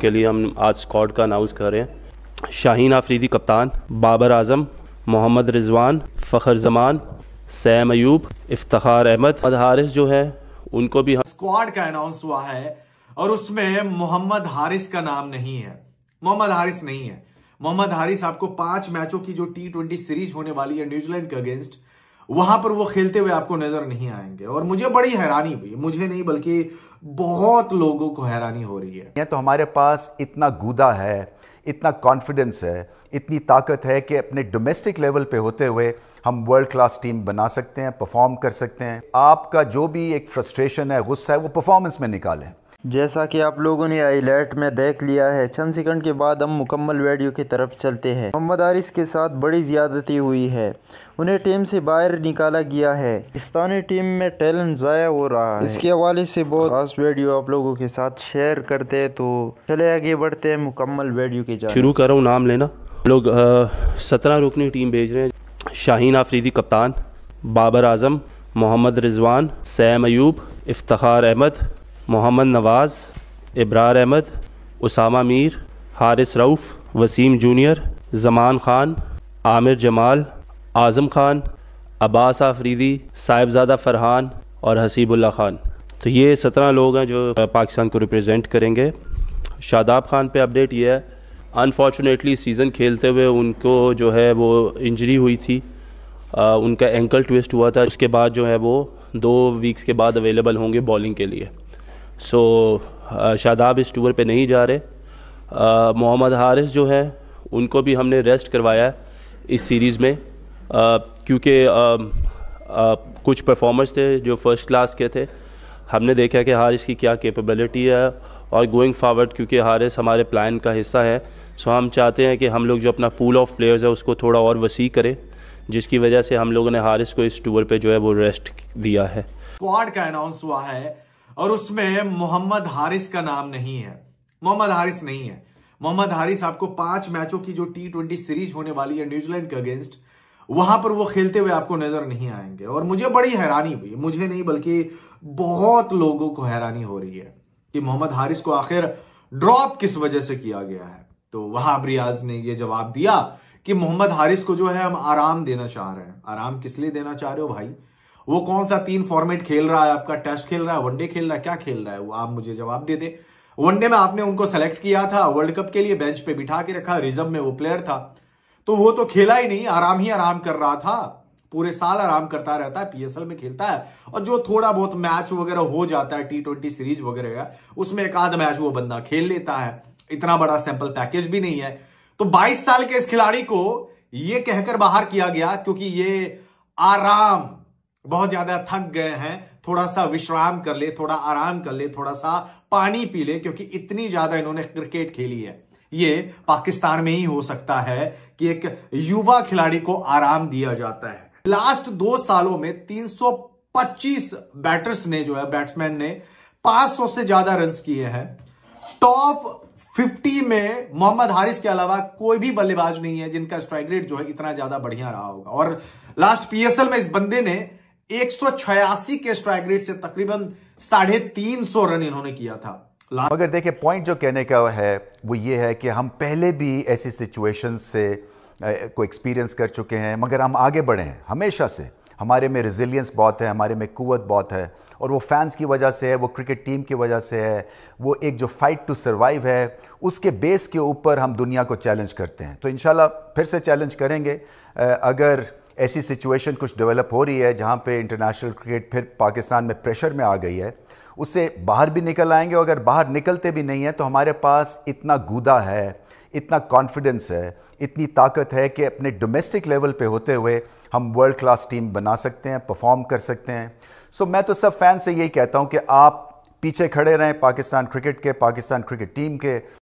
के लिए हम आज स्कॉड का अनाउंस कर रहे हैं शाहीन आफरीदी कप्तान बाबर आजम मोहम्मद रिजवान फ़खर जमान सैम अयूब इफ्तार अहमद हारिस जो है उनको भी हम स्क्वाड का अनाउंस हुआ है और उसमें मोहम्मद हारिस का नाम नहीं है मोहम्मद हारिस नहीं है मोहम्मद हारिस आपको पांच मैचों की जो टी ट्वेंटी सीरीज होने वाली है न्यूजीलैंड के अगेंस्ट वहां पर वो खेलते हुए आपको नजर नहीं आएंगे और मुझे बड़ी हैरानी हुई मुझे नहीं बल्कि बहुत लोगों को हैरानी हो रही है तो हमारे पास इतना गुदा है इतना कॉन्फिडेंस है इतनी ताकत है कि अपने डोमेस्टिक लेवल पे होते हुए हम वर्ल्ड क्लास टीम बना सकते हैं परफॉर्म कर सकते हैं आपका जो भी एक फ्रस्ट्रेशन है गुस्सा है वो परफॉर्मेंस में निकालें जैसा कि आप लोगों ने आईलाइट में देख लिया है चंद सेकंड के बाद हम मुकम्मल वीडियो की तरफ चलते हैं मोहम्मद आरिस के साथ बड़ी ज्यादती हुई है उन्हें टीम से बाहर निकाला गया है पाकिस्तानी टीम में टैलेंट ज़ाया हो रहा है इसके हवाले से बहुत खास वीडियो आप लोगों के साथ शेयर करते हैं तो चले आगे बढ़ते हैं मुकम्मल वीडियो के जाए शुरू करो नाम लेना लोग सत्रह रुकनी टीम भेज रहे हैं शाहीन आफरीदी कप्तान बाबर आजम मोहम्मद रिजवान सैम अयूब इफ्तार अहमद मोहम्मद नवाज़ इब्रार अहमद उसामा मीर हारिस रऊफ़ वसीम जूनियर जमान ख़ान आमिर जमाल आज़म ख़ान अब्बास आफरीदी साहिबजादा फ़रहान और हसीबुल्ला ख़ान तो ये सत्रह लोग हैं जो पाकिस्तान को रिप्रेजेंट करेंगे शादाब खान पे अपडेट ये है अनफॉर्चुनेटली सीज़न खेलते हुए उनको जो है वो इंजरी हुई थी आ, उनका एंकल ट्विस्ट हुआ था उसके बाद जो है वो दो वीक्स के बाद अवेलेबल होंगे बॉलिंग के लिए सो uh, शादाब इस टूर पे नहीं जा रहे uh, मोहम्मद हारिस जो हैं उनको भी हमने रेस्ट करवाया इस सीरीज़ में uh, क्योंकि um, कुछ परफॉर्मर्स थे जो फर्स्ट क्लास के थे हमने देखा कि हारिस की क्या कैपेबिलिटी है और गोइंग फॉरवर्ड क्योंकि हारिस हमारे प्लान का हिस्सा है सो हम चाहते हैं कि हम लोग जो अपना पूल ऑफ प्लेयर्स है उसको थोड़ा और वसी करें जिसकी वजह से हम लोगों ने हारिस को इस टूर पे जो है वो रेस्ट दिया है स्क्वाड का अनाउंस हुआ है और उसमें मोहम्मद हारिस का नाम नहीं है मोहम्मद हारिस नहीं है मोहम्मद हारिस आपको पांच मैचों की जो टी ट्वेंटी सीरीज होने वाली है न्यूजीलैंड के अगेंस्ट वहां पर वो खेलते हुए आपको नजर नहीं आएंगे और मुझे बड़ी हैरानी हुई मुझे नहीं बल्कि बहुत लोगों को हैरानी हो रही है कि मोहम्मद हारिस को आखिर ड्रॉप किस वजह से किया गया है तो वहां रियाज ने यह जवाब दिया कि मोहम्मद हारिस को जो है हम आराम देना चाह रहे हैं आराम किस लिए देना चाह रहे हो भाई वो कौन सा तीन फॉर्मेट खेल रहा है आपका टेस्ट खेल रहा है वनडे खेल रहा है क्या खेल रहा है वो आप मुझे जवाब दे दे वनडे में आपने उनको सेलेक्ट किया था वर्ल्ड कप के लिए बेंच पे बिठा के रखा रिजर्व में वो प्लेयर था तो वो तो खेला ही नहीं आराम ही आराम कर रहा था पूरे साल आराम करता रहता है पीएसएल में खेलता है और जो थोड़ा बहुत मैच वगैरह हो जाता है टी ट्वेंटी सीरीज वगैरह उसमें एक आध मैच वो बंदा खेल लेता है इतना बड़ा सैंपल पैकेज भी नहीं है तो 22 साल के इस खिलाड़ी को यह कहकर बाहर किया गया क्योंकि ये आराम बहुत ज्यादा थक गए हैं थोड़ा सा विश्राम कर ले थोड़ा आराम कर ले थोड़ा सा पानी पी ले क्योंकि इतनी ज्यादा इन्होंने क्रिकेट खेली है ये पाकिस्तान में ही हो सकता है कि एक युवा खिलाड़ी को आराम दिया जाता है लास्ट दो सालों में 325 बैटर्स ने जो है बैट्समैन ने 500 से ज्यादा रन किए हैं टॉप 50 में मोहम्मद हारिस के अलावा कोई भी बल्लेबाज नहीं है जिनका स्ट्राइक रेट जो है इतना ज्यादा बढ़िया रहा होगा और लास्ट पीएसएल में इस बंदे ने एक के स्ट्राइक रेट से तकरीबन साढ़े तीन सौ रन इन्होंने किया था मगर देखिए पॉइंट जो कहने का है वो ये है कि हम पहले भी ऐसी सिचुएशन से को एक्सपीरियंस कर चुके हैं मगर हम आगे बढ़े हैं हमेशा से हमारे में रिजिलियंस बहुत है हमारे में कुत बहुत है और वो फैंस की वजह से है वो क्रिकेट टीम की वजह से है वो एक जो फाइट टू सर्वाइव है उसके बेस के ऊपर हम दुनिया को चैलेंज करते हैं तो इन फिर से चैलेंज करेंगे अगर ऐसी सिचुएशन कुछ डेवलप हो रही है जहाँ पे इंटरनेशनल क्रिकेट फिर पाकिस्तान में प्रेशर में आ गई है उससे बाहर भी निकल आएंगे और अगर बाहर निकलते भी नहीं हैं तो हमारे पास इतना गुदा है इतना कॉन्फिडेंस है इतनी ताकत है कि अपने डोमेस्टिक लेवल पे होते हुए हम वर्ल्ड क्लास टीम बना सकते हैं परफॉर्म कर सकते हैं सो so, मैं तो सब फैन से यही कहता हूँ कि आप पीछे खड़े रहें पाकिस्तान क्रिकेट के पाकिस्तान क्रिकेट टीम के